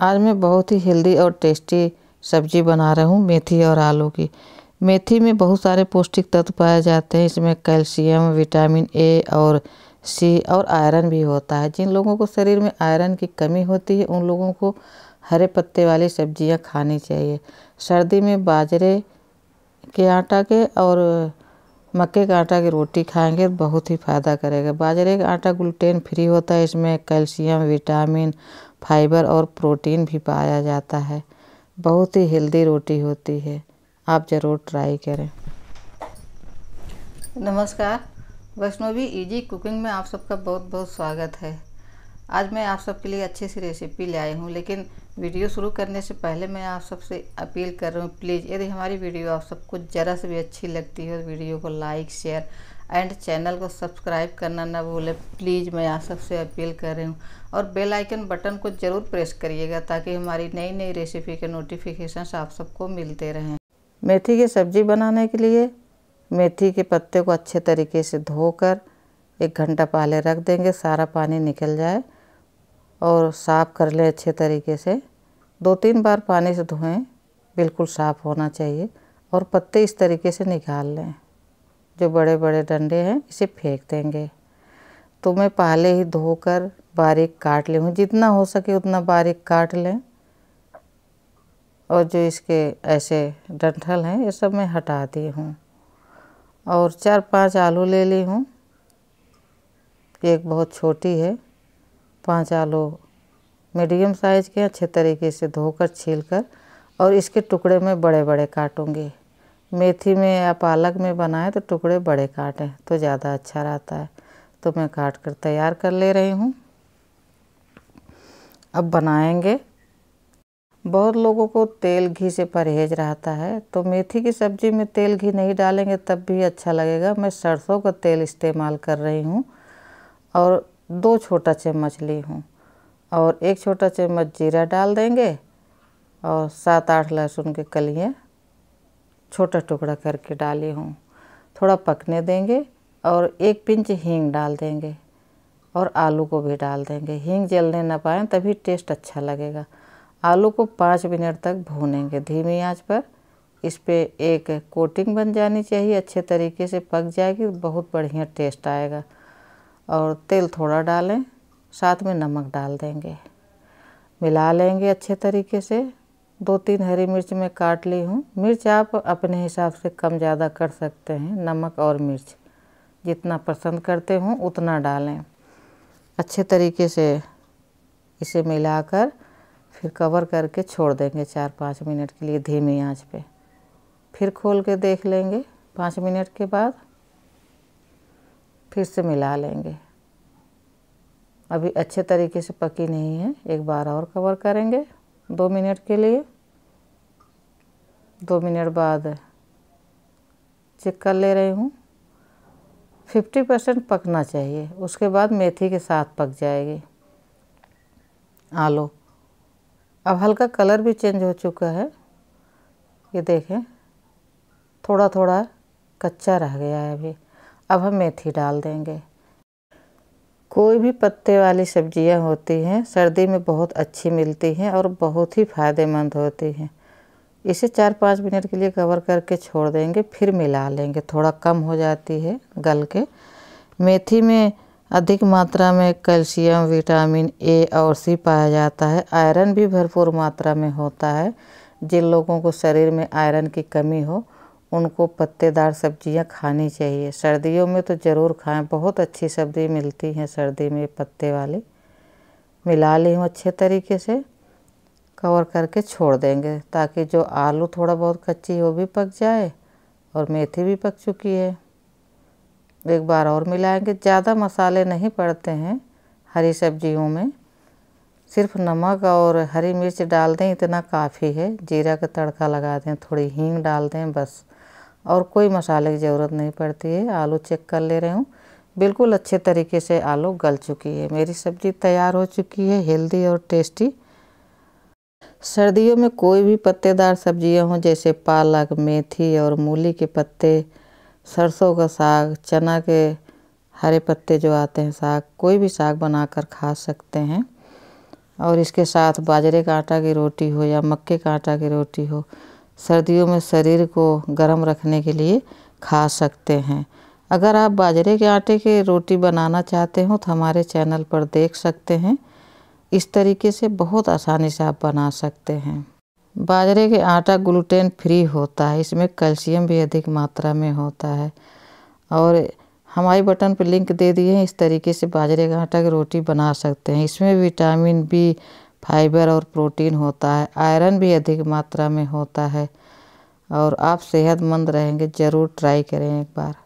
आज मैं बहुत ही हेल्दी और टेस्टी सब्जी बना रहा हूँ मेथी और आलू की मेथी में बहुत सारे पौष्टिक तत्व पाए जाते हैं इसमें कैल्शियम विटामिन ए और सी और आयरन भी होता है जिन लोगों को शरीर में आयरन की कमी होती है उन लोगों को हरे पत्ते वाली सब्जियाँ खानी चाहिए सर्दी में बाजरे के आटा के और मक्के का आटा की रोटी खाएंगे तो बहुत ही फ़ायदा करेगा बाजरे का आटा ग्लूटेन फ्री होता है इसमें कैल्शियम विटामिन फाइबर और प्रोटीन भी पाया जाता है बहुत ही हेल्दी रोटी होती है आप ज़रूर ट्राई करें नमस्कार वैष्णवी इजी कुकिंग में आप सबका बहुत बहुत स्वागत है आज मैं आप सबके लिए अच्छी सी रेसिपी ले आई हूँ लेकिन वीडियो शुरू करने से पहले मैं आप सबसे अपील कर रहा हूँ प्लीज़ यदि हमारी वीडियो आप सबको ज़रा से भी अच्छी लगती है तो वीडियो को लाइक शेयर एंड चैनल को सब्सक्राइब करना ना भूलें प्लीज़ मैं आप सबसे अपील कर रही हूँ और बेल आइकन बटन को ज़रूर प्रेस करिएगा ताकि हमारी नई नई रेसिपी के नोटिफिकेशन आप सबको मिलते रहें मेथी की सब्ज़ी बनाने के लिए मेथी के पत्ते को अच्छे तरीके से धोकर एक घंटा पहले रख देंगे सारा पानी निकल जाए और साफ़ कर लें अच्छे तरीके से दो तीन बार पानी से धोएं बिल्कुल साफ़ होना चाहिए और पत्ते इस तरीके से निकाल लें जो बड़े बड़े डंडे हैं इसे फेंक देंगे तो मैं पहले ही धोकर बारीक काट ली हूँ जितना हो सके उतना बारीक काट लें और जो इसके ऐसे डंठल हैं ये सब मैं हटा दी हूँ और चार पांच आलू ले ली हूँ एक बहुत छोटी है पांच आलू मीडियम साइज़ के अच्छे तरीके से धोकर छीलकर और इसके टुकड़े में बड़े बड़े काटूँगी मेथी में या पालक में बनाए तो टुकड़े बड़े काटें तो ज़्यादा अच्छा रहता है तो मैं काट कर तैयार कर ले रही हूँ अब बनाएंगे बहुत लोगों को तेल घी से परहेज रहता है तो मेथी की सब्ज़ी में तेल घी नहीं डालेंगे तब भी अच्छा लगेगा मैं सरसों का तेल इस्तेमाल कर रही हूँ और दो छोटा चम्मच ली हूँ और एक छोटा चम्मच जीरा डाल देंगे और सात आठ लहसुन के कलिए छोटा टुकड़ा करके डाली हूँ थोड़ा पकने देंगे और एक पिंच हींग डाल देंगे और आलू को भी डाल देंगे हींग जलने ना पाए तभी टेस्ट अच्छा लगेगा आलू को पाँच मिनट तक भूनेंगे धीमी आंच पर इस पर एक कोटिंग बन जानी चाहिए अच्छे तरीके से पक जाएगी बहुत बढ़िया टेस्ट आएगा और तेल थोड़ा डालें साथ में नमक डाल देंगे मिला लेंगे अच्छे तरीके से दो तीन हरी मिर्च मैं काट ली हूँ मिर्च आप अपने हिसाब से कम ज़्यादा कर सकते हैं नमक और मिर्च जितना पसंद करते हों उतना डालें अच्छे तरीके से इसे मिलाकर फिर कवर करके छोड़ देंगे चार पाँच मिनट के लिए धीमी आंच पे फिर खोल के देख लेंगे पाँच मिनट के बाद फिर से मिला लेंगे अभी अच्छे तरीके से पकी नहीं है एक बार और कवर करेंगे दो मिनट के लिए दो मिनट बाद चेक कर ले रही हूँ फिफ्टी परसेंट पकना चाहिए उसके बाद मेथी के साथ पक जाएगी आलू अब हल्का कलर भी चेंज हो चुका है ये देखें थोड़ा थोड़ा कच्चा रह गया है अभी अब हम मेथी डाल देंगे कोई भी पत्ते वाली सब्जियां होती हैं सर्दी में बहुत अच्छी मिलती हैं और बहुत ही फ़ायदेमंद होती हैं इसे चार पाँच मिनट के लिए कवर करके छोड़ देंगे फिर मिला लेंगे थोड़ा कम हो जाती है गल के मेथी में अधिक मात्रा में कैल्शियम विटामिन ए और सी पाया जाता है आयरन भी भरपूर मात्रा में होता है जिन लोगों को शरीर में आयरन की कमी हो उनको पत्तेदार सब्जियां खानी चाहिए सर्दियों में तो ज़रूर खाएं बहुत अच्छी सब्ज़ी मिलती हैं सर्दी में पत्ते वाली मिला ली हूँ अच्छे तरीके से कवर करके छोड़ देंगे ताकि जो आलू थोड़ा बहुत कच्ची हो भी पक जाए और मेथी भी पक चुकी है एक बार और मिलाएंगे ज़्यादा मसाले नहीं पड़ते हैं हरी सब्जियों में सिर्फ नमक और हरी मिर्च डाल दें इतना काफ़ी है जीरा का तड़का लगा दें थोड़ी हींग डाल दें बस और कोई मसाले की ज़रूरत नहीं पड़ती है आलू चेक कर ले रही हूँ बिल्कुल अच्छे तरीके से आलू गल चुकी है मेरी सब्ज़ी तैयार हो चुकी है हेल्दी और टेस्टी सर्दियों में कोई भी पत्तेदार सब्ज़ियाँ हों जैसे पालक मेथी और मूली के पत्ते सरसों का साग चना के हरे पत्ते जो आते हैं साग कोई भी साग बनाकर खा सकते हैं और इसके साथ बाजरे का आटा की रोटी हो या मक्के का आटा की रोटी हो सर्दियों में शरीर को गर्म रखने के लिए खा सकते हैं अगर आप बाजरे के आटे की रोटी बनाना चाहते हो तो हमारे चैनल पर देख सकते हैं इस तरीके से बहुत आसानी से आप बना सकते हैं बाजरे के आटा ग्लूटेन फ्री होता है इसमें कैल्शियम भी अधिक मात्रा में होता है और हमारे बटन पर लिंक दे दिए हैं इस तरीके से बाजरे का आटा की रोटी बना सकते हैं इसमें विटामिन बी फाइबर और प्रोटीन होता है आयरन भी अधिक मात्रा में होता है और आप सेहतमंद रहेंगे ज़रूर ट्राई करें एक बार